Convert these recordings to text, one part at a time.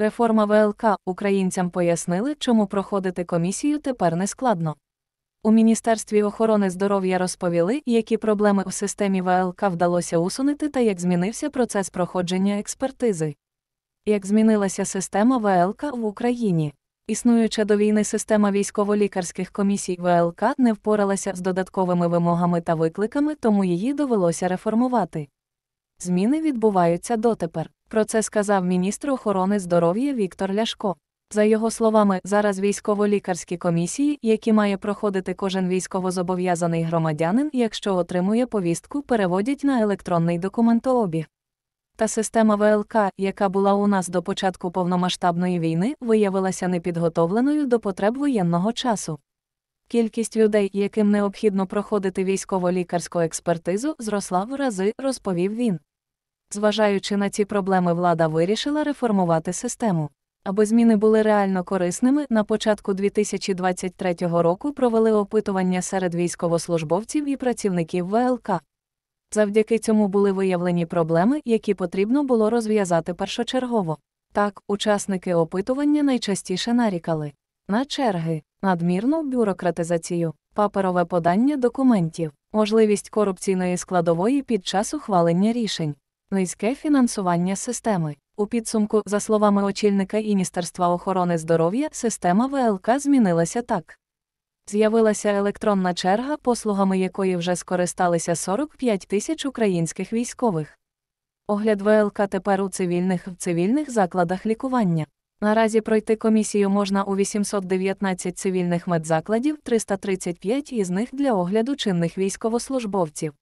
Реформа ВЛК українцям пояснили, чому проходити комісію тепер не складно. У Міністерстві охорони здоров'я розповіли, які проблеми у системі ВЛК вдалося усунути та як змінився процес проходження експертизи. Як змінилася система ВЛК в Україні? Існуюча до війни система військово-лікарських комісій ВЛК не впоралася з додатковими вимогами та викликами, тому її довелося реформувати. Зміни відбуваються дотепер. Про це сказав міністр охорони здоров'я Віктор Ляшко. За його словами, зараз військово-лікарські комісії, які має проходити кожен військовозобов'язаний громадянин, якщо отримує повістку, переводять на електронний документообіг. Та система ВЛК, яка була у нас до початку повномасштабної війни, виявилася непідготовленою до потреб воєнного часу. Кількість людей, яким необхідно проходити військово-лікарську експертизу, зросла в рази, розповів він. Зважаючи на ці проблеми, влада вирішила реформувати систему. Аби зміни були реально корисними, на початку 2023 року провели опитування серед військовослужбовців і працівників ВЛК. Завдяки цьому були виявлені проблеми, які потрібно було розв'язати першочергово. Так, учасники опитування найчастіше нарікали на черги, надмірну бюрократизацію, паперове подання документів, можливість корупційної складової під час ухвалення рішень. Низьке фінансування системи. У підсумку, за словами очільника Міністерства охорони здоров'я, система ВЛК змінилася так. З'явилася електронна черга, послугами якої вже скористалися 45 тисяч українських військових. Огляд ВЛК тепер у цивільних в цивільних закладах лікування. Наразі пройти комісію можна у 819 цивільних медзакладів, 335 із них для огляду чинних військовослужбовців.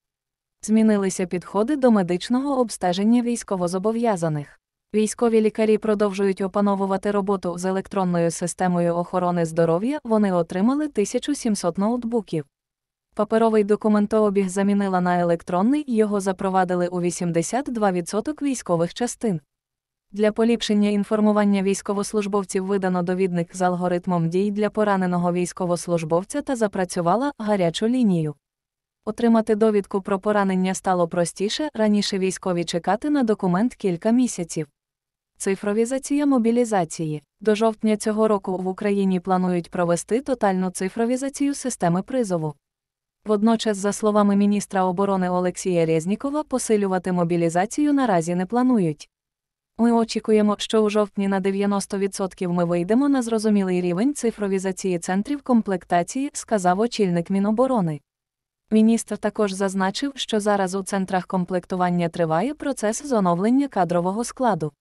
Змінилися підходи до медичного обстеження військовозобов'язаних. Військові лікарі продовжують опановувати роботу з електронною системою охорони здоров'я. Вони отримали 1700 ноутбуків. Паперовий документообіг замінила на електронний, його запровадили у 82% військових частин. Для поліпшення інформування військовослужбовців видано довідник з алгоритмом дій для пораненого військовослужбовця та запрацювала гарячу лінію. Отримати довідку про поранення стало простіше, раніше військові чекати на документ кілька місяців. Цифровізація мобілізації до жовтня цього року в Україні планують провести тотальну цифровізацію системи призову. Водночас, за словами міністра оборони Олексія Резнікова, посилювати мобілізацію наразі не планують. Ми очікуємо, що у жовтні на 90% ми вийдемо на зрозумілий рівень цифровізації центрів комплектації, сказав очільник Міноборони. Міністр також зазначив, що зараз у центрах комплектування триває процес з оновлення кадрового складу.